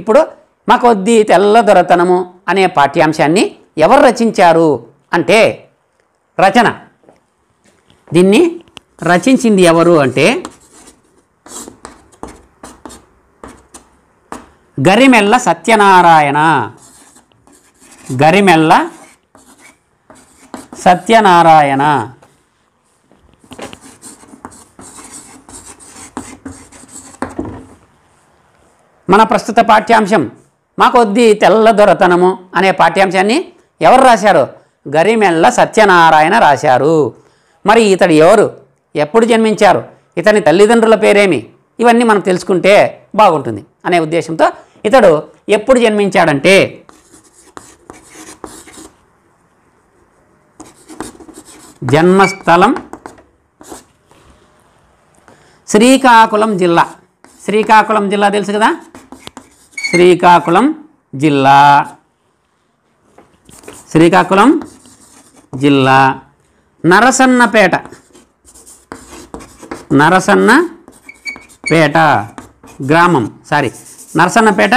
ఇప్పుడు మా కొద్ది తెల్లదొరతనము అనే పాఠ్యాంశాన్ని ఎవరు రచించారు అంటే రచన దీన్ని రచించింది ఎవరు అంటే గరిమెల్ల సత్యనారాయణ గరిమెల్ల సత్యనారాయణ మన ప్రస్తుత పాఠ్యాంశం మా కొద్ది తెల్ల దొరతనము అనే పాఠ్యాంశాన్ని ఎవరు రాశారు గరిమెల్ల సత్యనారాయణ రాశారు మరి ఇతడు ఎవరు ఎప్పుడు జన్మించారు ఇతని తల్లిదండ్రుల పేరేమి ఇవన్నీ మనం తెలుసుకుంటే బాగుంటుంది అనే ఉద్దేశంతో ఇతడు ఎప్పుడు జన్మించాడంటే జన్మస్థలం శ్రీకాకుళం జిల్లా శ్రీకాకుళం జిల్లా తెలుసు కదా శ్రీకాకుళం జిల్లా శ్రీకాకుళం జిల్లా నరసన్నపేట నరసన్నపేట గ్రామం సారీ నరసన్నపేట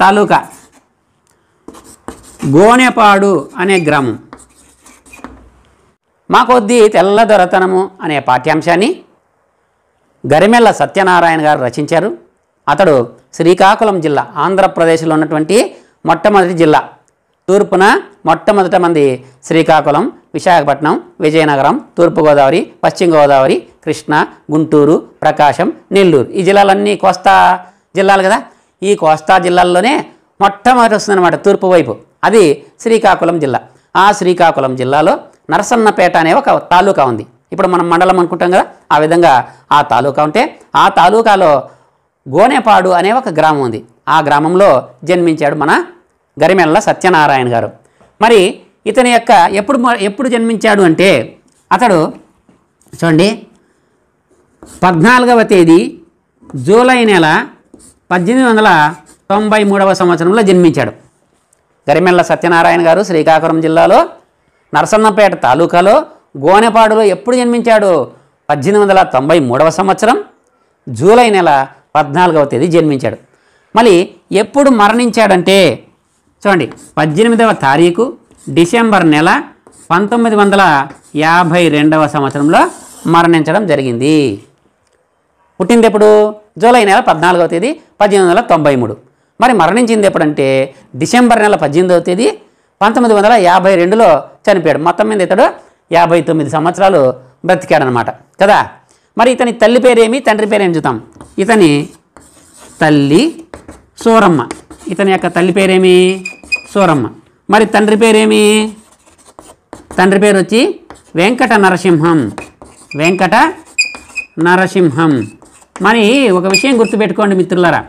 తాలూకా గోనెపాడు అనే గ్రామం మా కొద్దీ తెల్లదొరతనము అనే పాఠ్యాంశాన్ని గరిమెల్ల సత్యనారాయణ గారు రచించారు అతడు శ్రీకాకుళం జిల్లా ఆంధ్రప్రదేశ్లో ఉన్నటువంటి మొట్టమొదటి జిల్లా తూర్పున మొట్టమొదట మంది శ్రీకాకుళం విశాఖపట్నం విజయనగరం తూర్పుగోదావరి పశ్చిమ గోదావరి కృష్ణ గుంటూరు ప్రకాశం నెల్లూరు ఈ జిల్లాలన్నీ కోస్తా జిల్లాలు కదా ఈ కోస్తా జిల్లాల్లోనే మొట్టమొదటి వస్తుందన్నమాట తూర్పు వైపు అది శ్రీకాకుళం జిల్లా ఆ శ్రీకాకుళం జిల్లాలో నరసన్నపేట అనే ఒక తాలూకా ఉంది ఇప్పుడు మనం మండలం అనుకుంటాం కదా ఆ విధంగా ఆ తాలూకా ఉంటే ఆ తాలూకాలో గోనేపాడు అనే ఒక గ్రామం ఉంది ఆ గ్రామంలో జన్మించాడు మన గరిమెల్ల సత్యనారాయణ గారు మరి ఇతని యొక్క ఎప్పుడు ఎప్పుడు జన్మించాడు అంటే అతడు చూడండి పద్నాలుగవ తేదీ జూలై నెల పద్దెనిమిది వందల తొంభై మూడవ సంవత్సరంలో జన్మించాడు గరిమెల్ల సత్యనారాయణ గారు శ్రీకాకుళం జిల్లాలో నరసన్నపేట తాలూకాలో గోనెపాడులో ఎప్పుడు జన్మించాడు పద్దెనిమిది వందల తొంభై మూడవ సంవత్సరం జూలై నెల పద్నాలుగవ తేదీ జన్మించాడు మళ్ళీ ఎప్పుడు మరణించాడంటే చూడండి పద్దెనిమిదవ తారీఖు డిసెంబర్ నెల పంతొమ్మిది వందల యాభై రెండవ సంవత్సరంలో మరణించడం జరిగింది పుట్టింది ఎప్పుడు జూలై నెల పద్నాలుగవ తేదీ పద్దెనిమిది వందల తొంభై మూడు మరి మరణించింది ఎప్పుడంటే డిసెంబర్ నెల పద్దెనిమిదవ తేదీ పంతొమ్మిది వందల యాభై రెండులో చనిపోయాడు మొత్తం మీద ఇతడు యాభై తొమ్మిది సంవత్సరాలు బ్రతికాడనమాట కదా మరి ఇతని తల్లి పేరేమి తండ్రి పేరేమి చూద్దాం ఇతని తల్లి సూరమ్మ ఇతని యొక్క తల్లి పేరేమి సూరమ్మ మరి తండ్రి పేరేమి తండ్రి పేరు వచ్చి వెంకట నరసింహం వెంకట నరసింహం మరి ఒక విషయం గుర్తుపెట్టుకోండి మిత్రులారా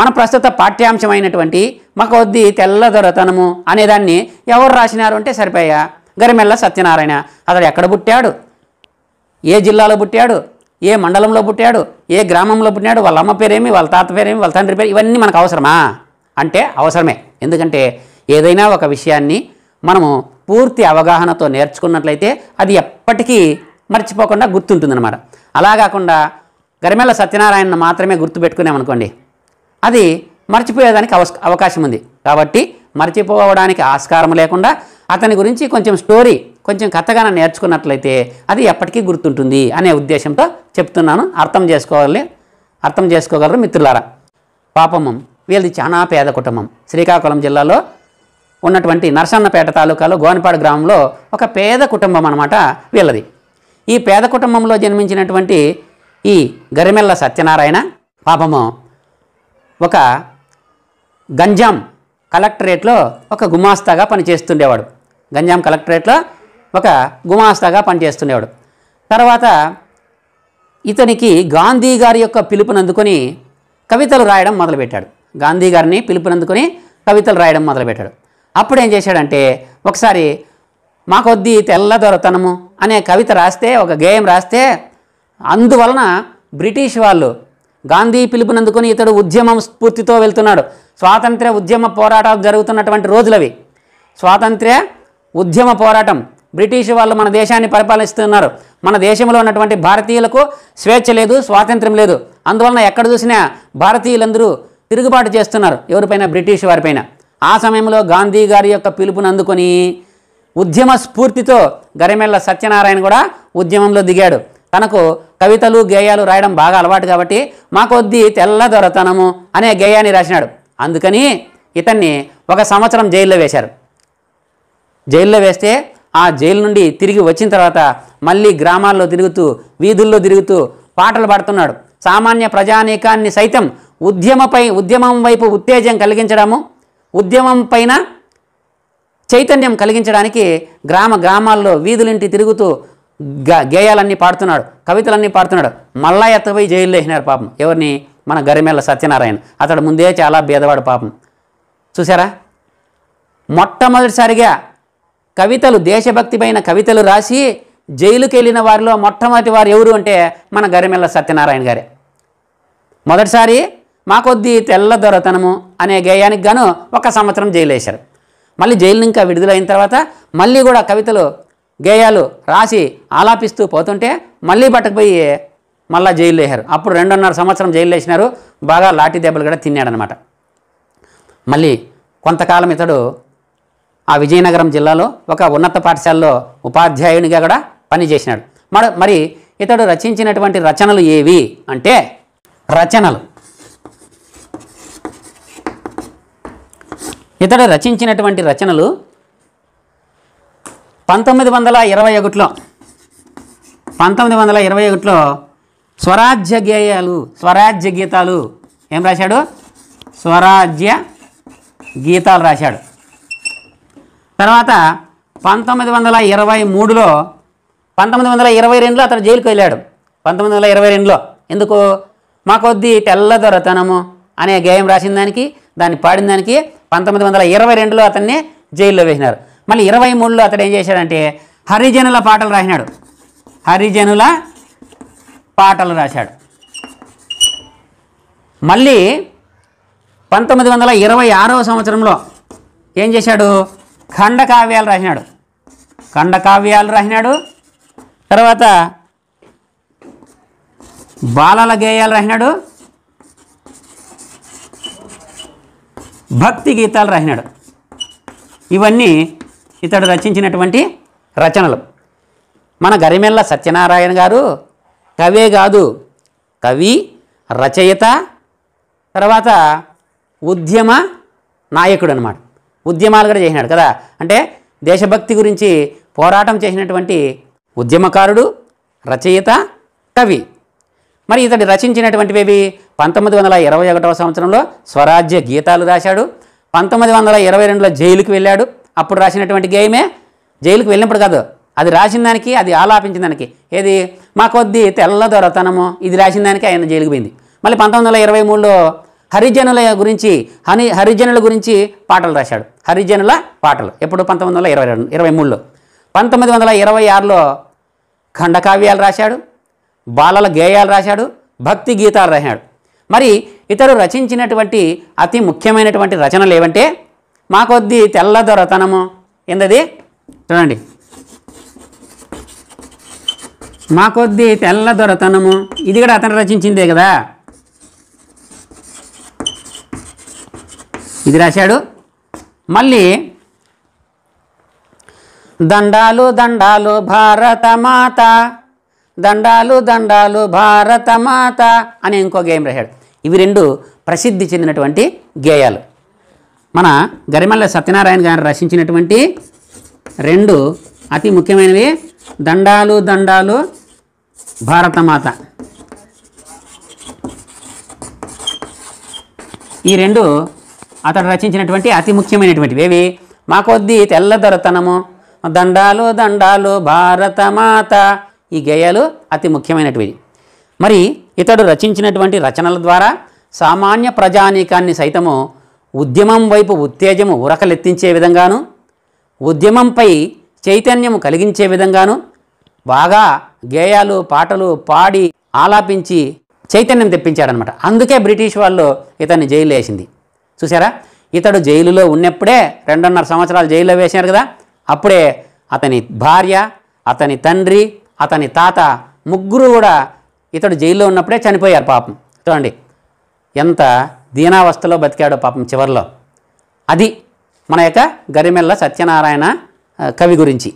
మన ప్రస్తుత పాఠ్యాంశమైనటువంటి మకొద్ది తెల్లదొరతనము అనేదాన్ని ఎవరు రాసినారు అంటే సరిపోయా గరిమెల్ల సత్యనారాయణ అతడు ఎక్కడ పుట్టాడు ఏ జిల్లాలో పుట్టాడు ఏ మండలంలో పుట్టాడు ఏ గ్రామంలో పుట్టినాడు వాళ్ళ అమ్మ పేరేమి వాళ్ళ తాత పేరేమి వాళ్ళ తండ్రి పేరు ఇవన్నీ మనకు అవసరమా అంటే అవసరమే ఎందుకంటే ఏదైనా ఒక విషయాన్ని మనము పూర్తి అవగాహనతో నేర్చుకున్నట్లయితే అది ఎప్పటికీ మర్చిపోకుండా గుర్తుంటుందన్నమాట అలా కాకుండా గరిమెల్ల సత్యనారాయణను మాత్రమే గుర్తుపెట్టుకున్నామనుకోండి అది మర్చిపోయేదానికి అవస్ అవకాశం ఉంది కాబట్టి మర్చిపోవడానికి ఆస్కారం లేకుండా అతని గురించి కొంచెం స్టోరీ కొంచెం కథగా నేర్చుకున్నట్లయితే అది ఎప్పటికీ గుర్తుంటుంది అనే ఉద్దేశంతో చెప్తున్నాను అర్థం చేసుకోవాలి అర్థం చేసుకోగలరు మిత్రులారా పాపమం వీళ్ళది చాలా పేద కుటుంబం శ్రీకాకుళం జిల్లాలో ఉన్నటువంటి నర్సన్నపేట తాలూకాలో గోనపాడు గ్రామంలో ఒక పేద కుటుంబం అనమాట వీళ్ళది ఈ పేద కుటుంబంలో జన్మించినటువంటి ఈ గరిమెల్ల సత్యనారాయణ పాపము ఒక గంజాం కలెక్టరేట్లో ఒక గుమాస్తాగా పనిచేస్తుండేవాడు గంజాం కలెక్టరేట్లో ఒక గుమాస్తాగా పనిచేస్తుండేవాడు తర్వాత ఇతనికి గాంధీ గారి యొక్క పిలుపునందుకొని కవితలు రాయడం మొదలుపెట్టాడు గాంధీ గారిని పిలుపునందుకొని కవితలు రాయడం మొదలుపెట్టాడు అప్పుడు ఏం చేశాడంటే ఒకసారి మా కొద్దీ తెల్ల దొరతనము అనే కవిత రాస్తే ఒక గేయం రాస్తే అందువలన బ్రిటిష్ వాళ్ళు గాంధీ పిలుపునందుకొని ఇతడు ఉద్యమం స్ఫూర్తితో వెళ్తున్నాడు స్వాతంత్ర ఉద్యమ పోరాటాలు జరుగుతున్నటువంటి రోజులవి స్వాతంత్ర్య ఉద్యమ పోరాటం బ్రిటిష్ వాళ్ళు మన దేశాన్ని పరిపాలిస్తున్నారు మన దేశంలో ఉన్నటువంటి భారతీయులకు స్వేచ్ఛ లేదు స్వాతంత్రం లేదు అందువలన ఎక్కడ చూసినా భారతీయులందరూ తిరుగుబాటు చేస్తున్నారు ఎవరిపైన బ్రిటిష్ వారిపైన ఆ సమయంలో గాంధీ గారి యొక్క పిలుపును అందుకొని ఉద్యమ స్ఫూర్తితో గరిమెళ్ళ సత్యనారాయణ కూడా ఉద్యమంలో దిగాడు తనకు కవితలు గేయాలు రాయడం బాగా అలవాటు కాబట్టి మా కొద్దీ తెల్లదొరతనము అనే గేయాన్ని రాసినాడు అందుకని ఇతన్ని ఒక సంవత్సరం జైల్లో వేశారు జైల్లో వేస్తే ఆ జైలు నుండి తిరిగి వచ్చిన తర్వాత మళ్ళీ గ్రామాల్లో తిరుగుతూ వీధుల్లో తిరుగుతూ పాటలు పాడుతున్నాడు సామాన్య ప్రజానీకాన్ని సైతం ఉద్యమపై ఉద్యమం వైపు ఉత్తేజం కలిగించడము ఉద్యమం పైన చైతన్యం కలిగించడానికి గ్రామ గ్రామాల్లో వీధులింటి తిరుగుతూ గేయాలన్నీ పాడుతున్నాడు కవితలన్నీ పాడుతున్నాడు మళ్ళా ఎత్తపోయి జైల్లో వేసినారు పాపం ఎవరిని మన గరిమెల్ల సత్యనారాయణ అతడు ముందే చాలా భేదవాడు పాపం చూసారా మొట్టమొదటిసారిగా కవితలు దేశభక్తిపైన కవితలు రాసి జైలుకి వెళ్ళిన వారిలో మొట్టమొదటి వారు ఎవరు అంటే మన గరిమెల్ల సత్యనారాయణ గారే మొదటిసారి మా కొద్దీ తెల్ల దొరతనము అనే గేయానికి గాను ఒక సంవత్సరం జైలు వేశారు మళ్ళీ జైలు ఇంకా విడుదలైన తర్వాత మళ్ళీ కూడా కవితలు గేయాలు రాసి ఆలాపిస్తూ పోతుంటే మళ్ళీ పట్టకపోయి మళ్ళీ జైలు వేశారు అప్పుడు రెండున్నర సంవత్సరం జైలు వేసినారు బాగా లాఠీ దెబ్బలు కూడా తిన్నాడనమాట మళ్ళీ కొంతకాలం ఇతడు ఆ విజయనగరం జిల్లాలో ఒక ఉన్నత పాఠశాలలో ఉపాధ్యాయునిగా కూడా పనిచేసినాడు మన మరి ఇతడు రచించినటువంటి రచనలు ఏవి అంటే రచనలు ఇతడు రచించినటువంటి రచనలు పంతొమ్మిది వందల ఇరవై ఒకటిలో పంతొమ్మిది వందల ఇరవై ఒకటిలో స్వరాజ్య గేయాలు స్వరాజ్య గీతాలు ఏం రాశాడు స్వరాజ్య గీతాలు రాశాడు తర్వాత పంతొమ్మిది వందల ఇరవై మూడులో పంతొమ్మిది వందల ఇరవై రెండులో అతను జైలుకు వెళ్ళాడు పంతొమ్మిది వందల ఇరవై రెండులో ఎందుకు మా కొద్ది తెల్లదొరతనము అనే గేయం రాసిన దానికి దాన్ని పాడిన దానికి పంతొమ్మిది వందల ఇరవై రెండులో అతన్ని జైల్లో వేసినారు మళ్ళీ ఇరవై మూడులో అతడు ఏం చేశాడంటే హరిజనుల పాటలు రాసినాడు హరిజనుల పాటలు రాశాడు మళ్ళీ పంతొమ్మిది వందల ఇరవై ఆరవ సంవత్సరంలో ఏం చేశాడు ఖండకావ్యాలు రాసినాడు ఖండకావ్యాలు రాసినాడు తర్వాత బాలల గేయాలు రాసినాడు భక్తి గీతాలు రాసినాడు ఇవన్నీ ఇతడు రచించినటువంటి రచనలు మన గరిమెల్ల సత్యనారాయణ గారు కవే కాదు కవి రచయిత తర్వాత ఉద్యమ నాయకుడు అనమాట ఉద్యమాలు కూడా చేసినాడు కదా అంటే దేశభక్తి గురించి పోరాటం చేసినటువంటి ఉద్యమకారుడు రచయిత కవి మరి ఇతడు రచించినటువంటివి పంతొమ్మిది వందల ఇరవై ఒకటవ సంవత్సరంలో స్వరాజ్య గీతాలు రాశాడు పంతొమ్మిది వందల ఇరవై రెండులో జైలుకి వెళ్ళాడు అప్పుడు రాసినటువంటి గేయమే జైలుకి వెళ్ళినప్పుడు కాదు అది రాసిన దానికి అది ఆలాపించిన దానికి ఏది మా కొద్ది తెల్లదొరతనము ఇది రాసిన దానికి ఆయన జైలుకు పోయింది మళ్ళీ పంతొమ్మిది వందల ఇరవై మూడులో హరిజనుల గురించి హని హరిజనుల గురించి పాటలు రాశాడు హరిజనుల పాటలు ఎప్పుడు పంతొమ్మిది వందల ఇరవై రెండు ఇరవై మూడులో పంతొమ్మిది వందల ఇరవై ఆరులో ఖండకావ్యాలు రాశాడు బాలల గేయాలు రాశాడు భక్తి గీతాలు రాశాడు మరి ఇతరు రచించినటువంటి అతి ముఖ్యమైనటువంటి రచనలు ఏవంటే మా కొద్ది తెల్లదొరతనము ఏందది చూడండి మా కొద్ది తెల్లదొరతనము ఇది కూడా అతను రచించిందే కదా ఇది రాశాడు మళ్ళీ దండాలు దండాలు భారత మాత దండాలు దండాలు భారత మాత అని ఇంకో గేయం రాశాడు ఇవి రెండు ప్రసిద్ధి చెందినటువంటి గేయాలు మన గరిమల్ల సత్యనారాయణ గారు రచించినటువంటి రెండు అతి ముఖ్యమైనవి దండాలు దండాలు భారతమాత ఈ రెండు అతడు రచించినటువంటి అతి ముఖ్యమైనటువంటివి ఏవి మా కొద్దీ తెల్లదొరతనము దండాలు దండాలు భారతమాత ఈ గేయాలు అతి ముఖ్యమైనటివి మరి ఇతడు రచించినటువంటి రచనల ద్వారా సామాన్య ప్రజానీకాన్ని సైతము ఉద్యమం వైపు ఉత్తేజము ఉరకలెత్తించే విధంగాను ఉద్యమంపై చైతన్యము కలిగించే విధంగాను బాగా గేయాలు పాటలు పాడి ఆలాపించి చైతన్యం తెప్పించాడనమాట అందుకే బ్రిటిష్ వాళ్ళు ఇతన్ని జైలు వేసింది చూసారా ఇతడు జైలులో ఉన్నప్పుడే రెండున్నర సంవత్సరాలు జైల్లో వేశారు కదా అప్పుడే అతని భార్య అతని తండ్రి అతని తాత ముగ్గురు కూడా ఇతడు జైల్లో ఉన్నప్పుడే చనిపోయారు పాపం చూడండి ఎంత దీనావస్థలో బతికాడో పాపం చివరిలో అది మన యొక్క గరిమెల్ల సత్యనారాయణ కవి గురించి